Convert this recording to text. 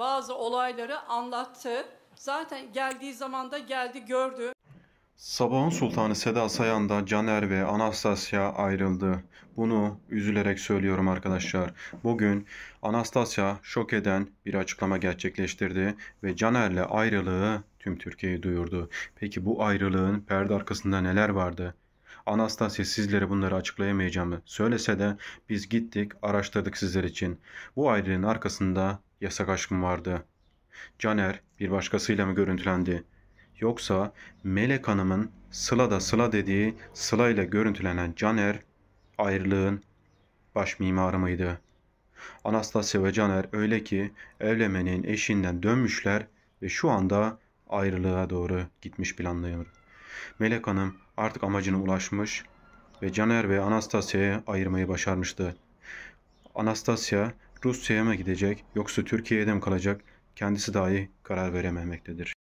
bazı olayları anlattı. Zaten geldiği zaman da geldi gördü. Sabahın Sultanı Seda Sayanda Caner ve Anastasya ayrıldı. Bunu üzülerek söylüyorum arkadaşlar. Bugün Anastasya şok eden bir açıklama gerçekleştirdi ve Caner'le ayrılığı tüm Türkiye'yi duyurdu. Peki bu ayrılığın perde arkasında neler vardı? Anastasya sizlere bunları açıklayamayacağımı söylese de biz gittik araştırdık sizler için. Bu ayrılığın arkasında yasak aşkım vardı. Caner bir başkasıyla mı görüntülendi? Yoksa Melek Hanım'ın Sıla da Sıla dediği Sıla ile görüntülenen Caner ayrılığın baş mimarı mıydı? Anastasya ve Caner öyle ki evlenmenin eşinden dönmüşler ve şu anda ayrılığa doğru gitmiş planlıyor. Melek Hanım artık amacına ulaşmış ve Caner ve Anastasya'yı ayırmayı başarmıştı. Anastasya Rusya'ya mı gidecek yoksa Türkiye'de mi kalacak kendisi dahi karar verememektedir.